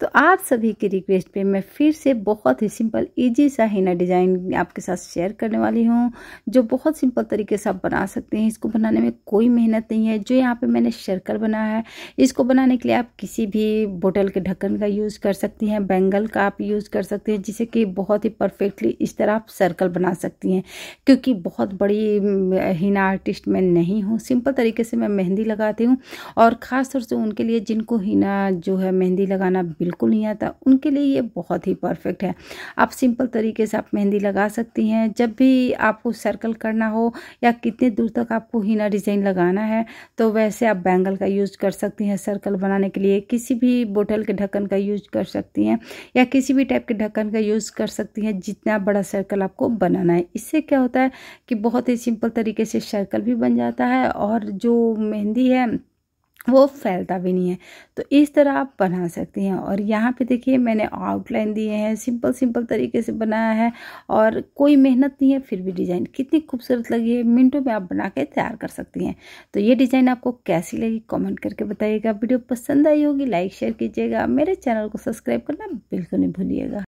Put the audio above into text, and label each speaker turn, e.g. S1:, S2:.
S1: तो आप सभी की रिक्वेस्ट पे मैं फिर से बहुत ही सिंपल इजी सा हिना डिज़ाइन आपके साथ शेयर करने वाली हूँ जो बहुत सिंपल तरीके से आप बना सकते हैं इसको बनाने में कोई मेहनत नहीं है जो यहाँ पे मैंने शर्कल बनाया है इसको बनाने के लिए आप किसी भी बोतल के ढक्कन का यूज़ कर सकती हैं बैंगल का आप यूज़ कर सकते हैं जिसे कि बहुत ही परफेक्टली इस तरह आप सर्कल बना सकती हैं क्योंकि बहुत बड़ी हिना आर्टिस्ट मैं नहीं हूँ सिंपल तरीके से मैं मेहंदी लगाती हूँ और ख़ासतौर से उनके लिए जिनको हिना जो है मेहंदी लगाना बिल्कुल नहीं आता उनके लिए ये बहुत ही परफेक्ट है आप सिंपल तरीके से आप मेहंदी लगा सकती हैं जब भी आपको सर्कल करना हो या कितने दूर तक आपको हीना डिज़ाइन लगाना है तो वैसे आप बैंगल का यूज़ कर सकती हैं सर्कल बनाने के लिए किसी भी बोटल के ढक्कन का यूज़ कर सकती हैं या किसी भी टाइप के ढक्कन का यूज़ कर सकती हैं जितना बड़ा सर्कल आपको बनाना है इससे क्या होता है कि बहुत ही सिंपल तरीके से सर्कल भी बन जाता है और जो मेहंदी है वो फैलता भी नहीं है तो इस तरह आप बना सकती हैं और यहाँ पे देखिए मैंने आउटलाइन दिए हैं सिंपल सिंपल तरीके से बनाया है और कोई मेहनत नहीं है फिर भी डिज़ाइन कितनी खूबसूरत लगी है मिनटों में आप बना के तैयार कर सकती हैं तो ये डिज़ाइन आपको कैसी लगी कमेंट करके बताइएगा वीडियो पसंद आई होगी लाइक शेयर कीजिएगा मेरे चैनल को सब्सक्राइब करना बिल्कुल नहीं भूलिएगा